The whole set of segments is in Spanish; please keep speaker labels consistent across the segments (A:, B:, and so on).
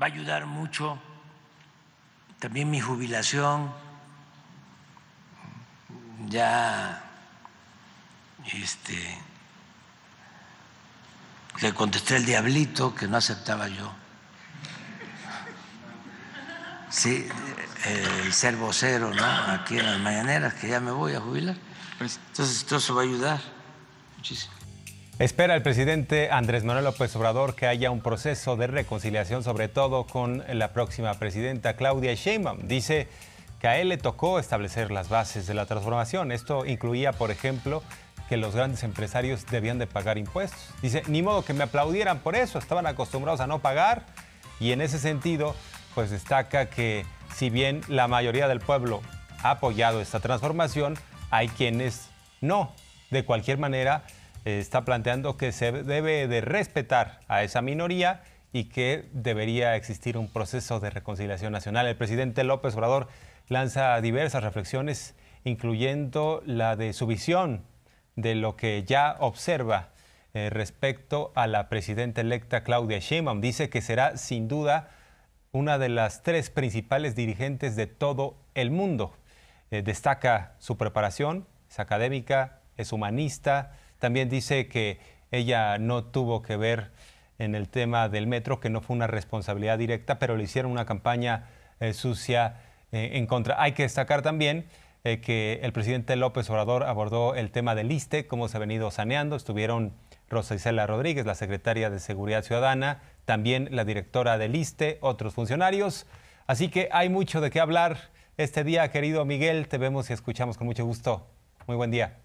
A: va a ayudar mucho también mi jubilación, ya este, le contesté el diablito que no aceptaba yo. Sí, el ser vocero, ¿no?
B: Aquí en las mañaneras, que ya me voy a jubilar. Pues, Entonces, todo eso va a ayudar muchísimo.
A: Espera el presidente Andrés Manuel López Obrador que haya un proceso de reconciliación, sobre todo con la próxima presidenta Claudia Sheinbaum. Dice que a él le tocó establecer las bases de la transformación. Esto incluía, por ejemplo, que los grandes empresarios debían de pagar impuestos. Dice, ni modo que me aplaudieran por eso, estaban acostumbrados a no pagar. Y en ese sentido, pues destaca que si bien la mayoría del pueblo ha apoyado esta transformación, hay quienes no. De cualquier manera, está planteando que se debe de respetar a esa minoría y que debería existir un proceso de reconciliación nacional. El presidente López Obrador lanza diversas reflexiones, incluyendo la de su visión de lo que ya observa eh, respecto a la presidenta electa Claudia Sheinbaum. Dice que será sin duda una de las tres principales dirigentes de todo el mundo. Eh, destaca su preparación, es académica, es humanista, también dice que ella no tuvo que ver en el tema del metro, que no fue una responsabilidad directa, pero le hicieron una campaña eh, sucia eh, en contra. Hay que destacar también eh, que el presidente López Obrador abordó el tema del ISTE, cómo se ha venido saneando. Estuvieron Rosa Isela Rodríguez, la secretaria de Seguridad Ciudadana, también la directora del ISTE, otros funcionarios. Así que hay mucho de qué hablar este día, querido Miguel. Te vemos y escuchamos con mucho gusto. Muy buen día.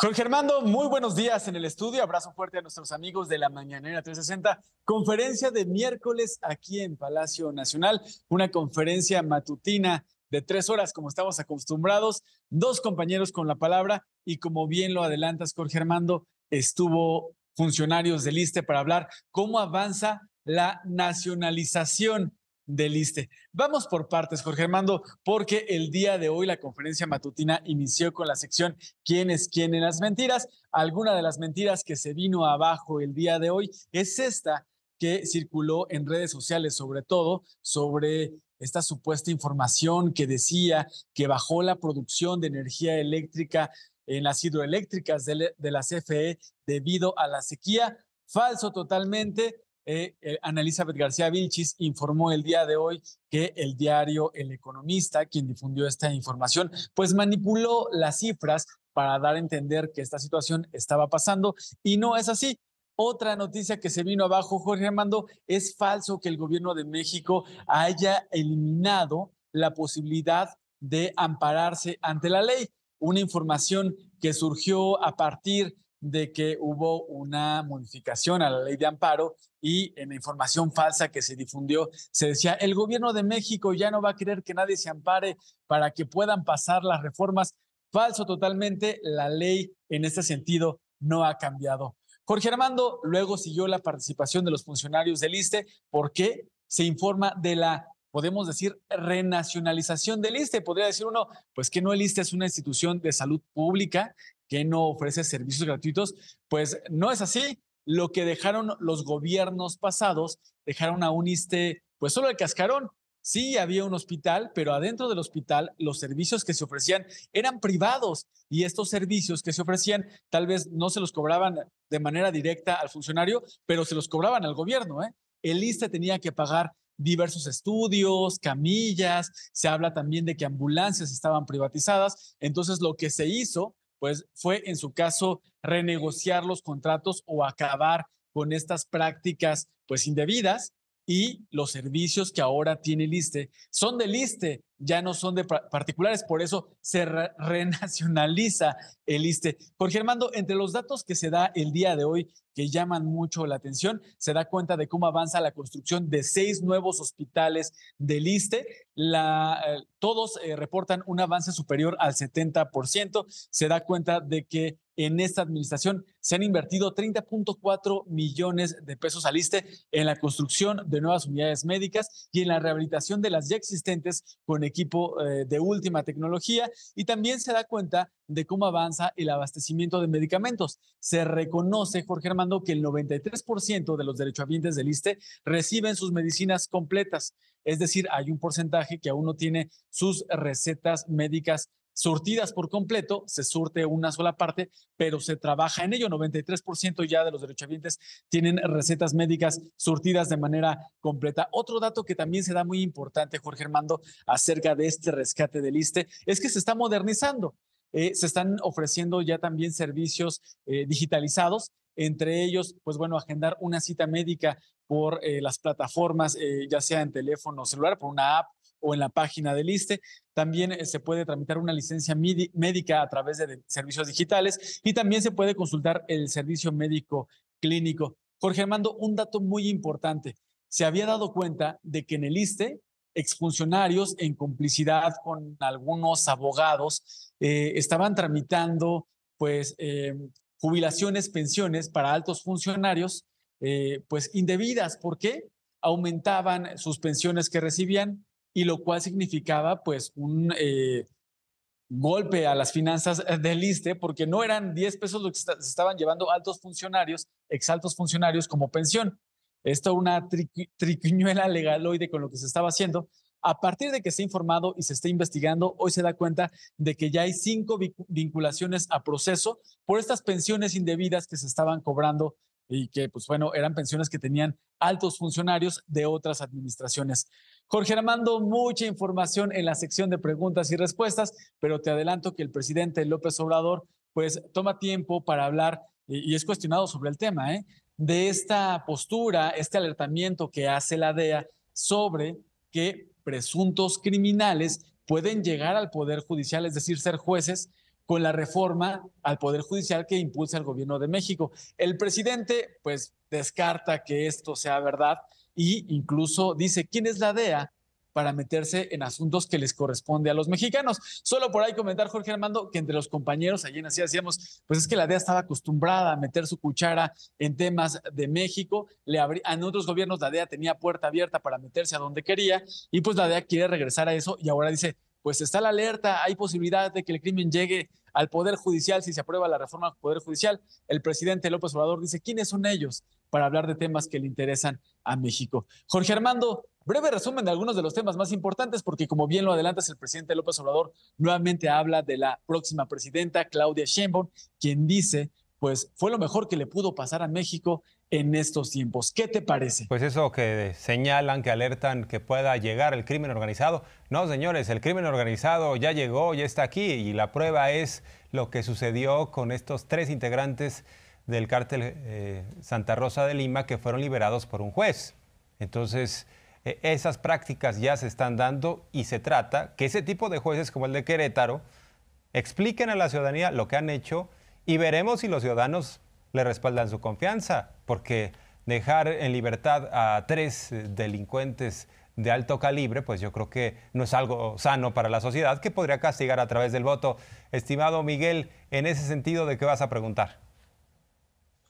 A: Jorge Armando, muy buenos
B: días en el estudio. Abrazo fuerte a nuestros amigos de la Mañanera 360. Conferencia de miércoles aquí en Palacio Nacional, una conferencia matutina de tres horas, como estamos acostumbrados. Dos compañeros con la palabra y como bien lo adelantas, Jorge Armando, estuvo funcionarios del ISTE para hablar cómo avanza la nacionalización de Vamos por partes, Jorge Armando, porque el día de hoy la conferencia matutina inició con la sección ¿Quién es quién en las mentiras? Alguna de las mentiras que se vino abajo el día de hoy es esta que circuló en redes sociales, sobre todo sobre esta supuesta información que decía que bajó la producción de energía eléctrica en las hidroeléctricas de, las CFE debido a la sequía. Falso totalmente. Eh, eh, Ana Elizabeth García Vilchis informó el día de hoy que el diario El Economista, quien difundió esta información, pues manipuló las cifras para dar a entender que esta situación estaba pasando y no es así. Otra noticia que se vino abajo, Jorge Armando, es falso que el gobierno de México haya eliminado la posibilidad de ampararse ante la ley. Una información que surgió a partir de que hubo una modificación a la ley de amparo y en la información falsa que se difundió se decía, el gobierno de México ya no va a querer que nadie se ampare para que puedan pasar las reformas. Falso totalmente, la ley en este sentido no ha cambiado. Jorge Armando luego siguió la participación de los funcionarios del ISTE porque se informa de la, podemos decir, renacionalización del ISTE. Podría decir uno, pues que no el ISTE es una institución de salud pública, que no ofrece servicios gratuitos, pues no es así. Lo que dejaron los gobiernos pasados, dejaron a un este, pues solo el cascarón. Sí, había un hospital, pero adentro del hospital los servicios que se ofrecían eran privados y estos servicios que se ofrecían tal vez no se los cobraban de manera directa al funcionario, pero se los cobraban al gobierno. ¿eh? El ISTE tenía que pagar diversos estudios, camillas, se habla también de que ambulancias estaban privatizadas. Entonces, lo que se hizo pues fue en su caso renegociar los contratos o acabar con estas prácticas pues indebidas y los servicios que ahora tiene Liste son de Liste, ya no son de particulares, por eso se renacionaliza el Liste. Jorge Armando, entre los datos que se da el día de hoy que llaman mucho la atención, se da cuenta de cómo avanza la construcción de seis nuevos hospitales del Liste. Eh, todos eh, reportan un avance superior al 70%. Se da cuenta de que en esta administración se han invertido 30.4 millones de pesos al ISTE en la construcción de nuevas unidades médicas y en la rehabilitación de las ya existentes con equipo eh, de última tecnología y también se da cuenta de cómo avanza el abastecimiento de medicamentos. Se reconoce, Jorge Armando, que el 93% de los derechohabientes del ISTE reciben sus medicinas completas, es decir, hay un porcentaje que aún no tiene sus recetas médicas surtidas por completo, se surte una sola parte, pero se trabaja en ello. 93% ya de los derechohabientes tienen recetas médicas surtidas de manera completa. Otro dato que también se da muy importante, Jorge Armando, acerca de este rescate del ISTE, es que se está modernizando. Eh, se están ofreciendo ya también servicios eh, digitalizados, entre ellos, pues bueno, agendar una cita médica por eh, las plataformas, ya sea en teléfono o celular, por una app o en la página del ISTE. También eh, se puede tramitar una licencia médica a través de servicios digitales y también se puede consultar el servicio médico clínico. Jorge Armando, un dato muy importante. Se había dado cuenta de que en el ISTE, exfuncionarios, en complicidad con algunos abogados, eh, estaban tramitando pues eh, jubilaciones, pensiones para altos funcionarios, pues indebidas. porque qué? Aumentaban sus pensiones que recibían, y lo cual significaba pues un eh, golpe a las finanzas eh, del ISTE porque no eran 10 pesos lo que se estaban llevando altos funcionarios, exaltos funcionarios como pensión. Esto una legal triquiñuela legaloide con lo que se estaba haciendo. A partir de que se ha informado y se está investigando, hoy se da cuenta de que ya hay cinco vinculaciones a proceso por estas pensiones indebidas que se estaban cobrando y que, pues bueno, eran pensiones que tenían altos funcionarios de otras administraciones. Jorge Armando, mucha información en la sección de preguntas y respuestas, pero te adelanto que el presidente López Obrador, pues toma tiempo para hablar y, es cuestionado sobre el tema, ¿eh? de esta postura, este alertamiento que hace la DEA sobre que presuntos criminales pueden llegar al Poder Judicial, es decir, ser jueces con la reforma al Poder Judicial que impulsa el gobierno de México. El presidente, pues, descarta que esto sea verdad e incluso dice, ¿quién es la DEA? para meterse en asuntos que les corresponde a los mexicanos. Solo por ahí comentar, Jorge Armando, que entre los compañeros allí así decíamos, pues es que la DEA estaba acostumbrada a meter su cuchara en temas de México, le en otros gobiernos la DEA tenía puerta abierta para meterse a donde quería, y pues la DEA quiere regresar a eso y ahora dice, pues está la alerta, hay posibilidad de que el crimen llegue al Poder Judicial, si se aprueba la reforma al Poder Judicial, el presidente López Obrador dice, ¿quiénes son ellos? para hablar de temas que le interesan a México. Jorge Armando, breve resumen de algunos de los temas más importantes, porque como bien lo adelantas, el presidente López Obrador nuevamente habla de la próxima presidenta, Claudia Sheinbaum, quien dice, pues fue lo mejor que le pudo pasar a México en estos tiempos. ¿Qué te parece?
A: Pues eso que señalan, que alertan que pueda llegar el crimen organizado. No, señores, el crimen organizado ya llegó, ya está aquí y la prueba es lo que sucedió con estos tres integrantes del cártel eh, Santa Rosa de Lima que fueron liberados por un juez. Entonces, e, esas prácticas ya se están dando y se trata que ese tipo de jueces como el de Querétaro expliquen a la ciudadanía lo que han hecho y veremos si los ciudadanos le respaldan su confianza, porque dejar en libertad a tres eh, delincuentes de alto calibre, pues yo creo que no es algo sano para la sociedad que podría castigar a través del voto. Estimado Miguel, en ese sentido, ¿de qué vas a preguntar?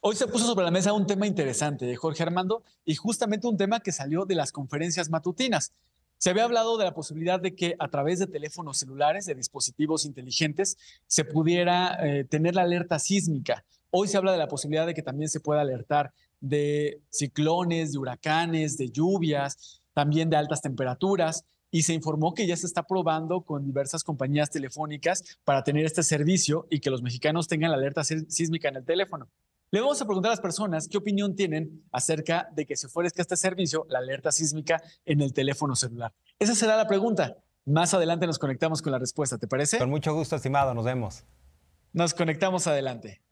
B: Hoy se puso sobre la mesa un tema interesante, de eh, Jorge Armando, y justamente un tema que salió de las conferencias matutinas. Se había hablado de la posibilidad de que a través de teléfonos celulares, de dispositivos inteligentes, se pudiera eh, tener la alerta sísmica. Hoy se habla de la posibilidad de que también se pueda alertar de ciclones, de huracanes, de lluvias, también de altas temperaturas. Y se informó que ya se está probando con diversas compañías telefónicas para tener este servicio y que los mexicanos tengan la alerta sísmica en el teléfono. Le vamos a preguntar a las personas qué opinión tienen acerca de que se ofrezca este servicio, la alerta sísmica, en el teléfono celular. Esa será la pregunta. Más adelante nos conectamos con la respuesta, ¿te parece? Con mucho gusto, estimado, nos vemos. Nos conectamos adelante.